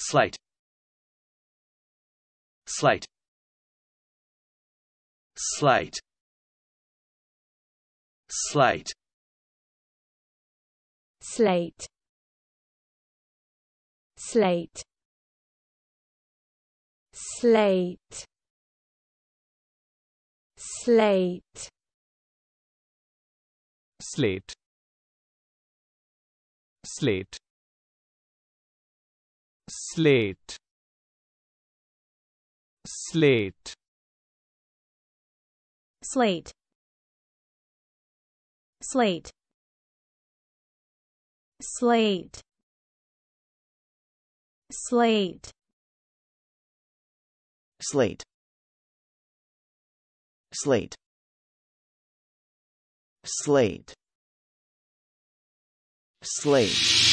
slate slate slate slate slate slate slate slate slate slate slate slate slate slate slate slate slate slate slate slate